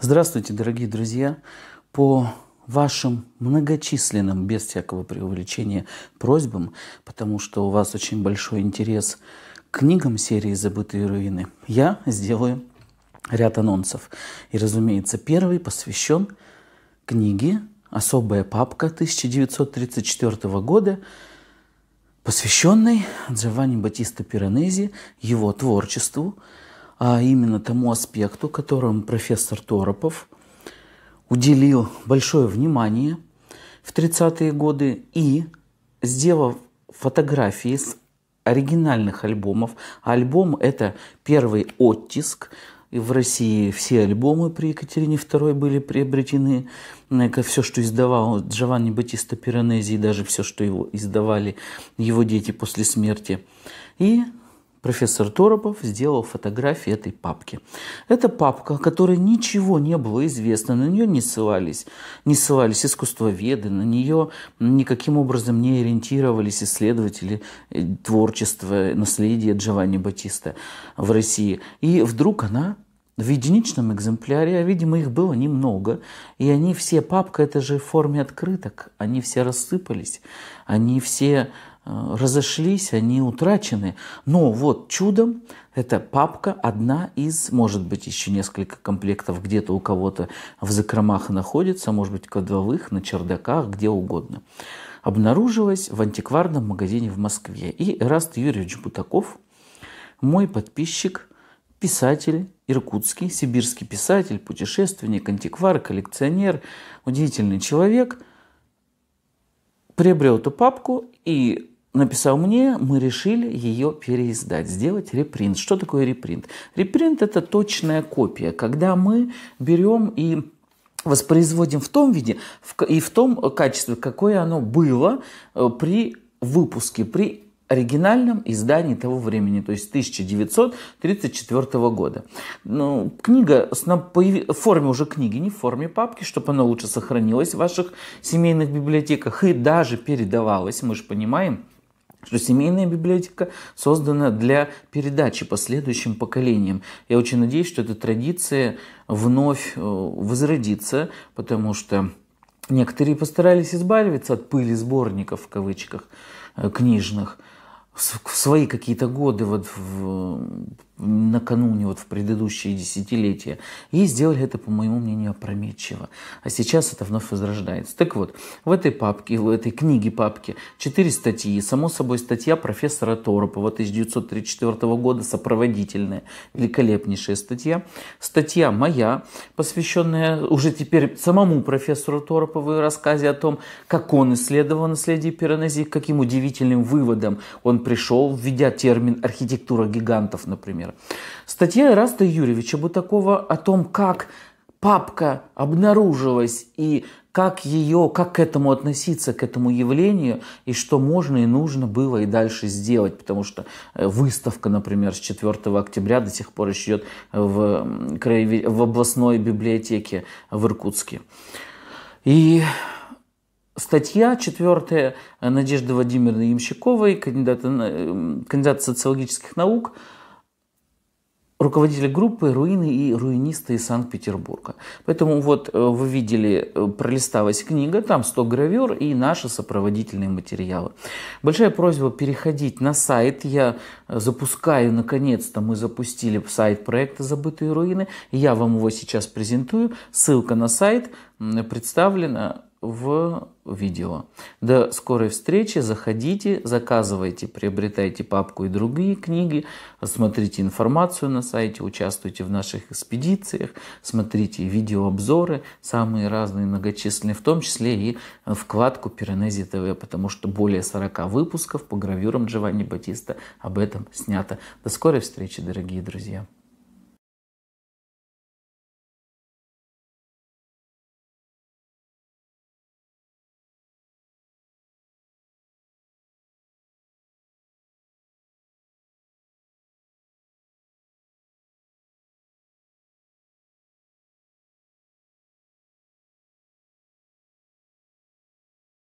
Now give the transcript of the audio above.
Здравствуйте, дорогие друзья! По вашим многочисленным, без всякого преувеличения, просьбам, потому что у вас очень большой интерес к книгам серии «Забытые руины», я сделаю ряд анонсов. И, разумеется, первый посвящен книге «Особая папка» 1934 года, посвященной Джованни Батиста Пиранези, его творчеству – а именно тому аспекту, которому профессор Торопов уделил большое внимание в 30-е годы и, сделав фотографии с оригинальных альбомов, альбом – это первый оттиск, и в России все альбомы при Екатерине II были приобретены. Все, что издавал Джованни Батиста Пиранези, даже все, что его издавали его дети после смерти. И профессор Торопов сделал фотографии этой папки. Это папка, о которой ничего не было известно, на нее не ссылались, не ссылались искусствоведы, на нее никаким образом не ориентировались исследователи э, творчества, наследия Джованни Батиста в России. И вдруг она в единичном экземпляре, а, видимо, их было немного, и они все, папка, это же в форме открыток, они все рассыпались, они все разошлись, они утрачены. Но вот чудом эта папка одна из, может быть, еще несколько комплектов где-то у кого-то в закромах находится, может быть, кодовых, на чердаках, где угодно. Обнаружилась в антикварном магазине в Москве. И Эраст Юрьевич Бутаков, мой подписчик, писатель, иркутский, сибирский писатель, путешественник, антиквар, коллекционер, удивительный человек – приобрел эту папку и написал мне, мы решили ее переиздать, сделать репринт. Что такое репринт? Репринт – это точная копия, когда мы берем и воспроизводим в том виде и в том качестве, какое оно было э, при выпуске, при оригинальном издании того времени, то есть 1934 года. Ну, книга в форме уже книги, не в форме папки, чтобы она лучше сохранилась в ваших семейных библиотеках и даже передавалась, мы же понимаем – что семейная библиотека создана для передачи последующим поколениям. Я очень надеюсь, что эта традиция вновь э, возродится, потому что некоторые постарались избавиться от пыли сборников, в кавычках, э, книжных, в свои какие-то годы, вот в накануне, вот в предыдущие десятилетия. И сделали это, по моему мнению, опрометчиво. А сейчас это вновь возрождается. Так вот, в этой папке, в этой книге папки четыре статьи. Само собой, статья профессора Торопова 1934 года, сопроводительная, великолепнейшая статья. Статья моя, посвященная уже теперь самому профессору Торопову и рассказе о том, как он исследовал наследие Пиранези, каким удивительным выводом он пришел, введя термин «архитектура гигантов», например, примеры. Статья Раста Юрьевича Бутакова о том, как папка обнаружилась и как ее, как к этому относиться, к этому явлению, и что можно и нужно было и дальше сделать, потому что э, выставка, например, с 4 октября до сих пор еще идет в, краеве... в областной библиотеке в Иркутске. И Статья четвертая Надежды Владимировны Ямщиковой, кандидата, э, кандидата социологических наук, руководители группы «Руины и руинисты» из Санкт-Петербурга. Поэтому вот э, вы видели, э, пролисталась книга, там 100 гравюр и наши сопроводительные материалы. Большая просьба переходить на сайт. Я запускаю, наконец-то мы запустили сайт проекта «Забытые руины». Я вам его сейчас презентую. Ссылка на сайт представлена в видео. До скорой встречи. Заходите, заказывайте, приобретайте папку и другие книги, смотрите информацию на сайте, участвуйте в наших экспедициях, смотрите видеообзоры, самые разные, многочисленные, в том числе и вкладку Пиранези ТВ, потому что более 40 выпусков по гравюрам Джованни Батиста об этом снято. До скорой встречи, дорогие друзья.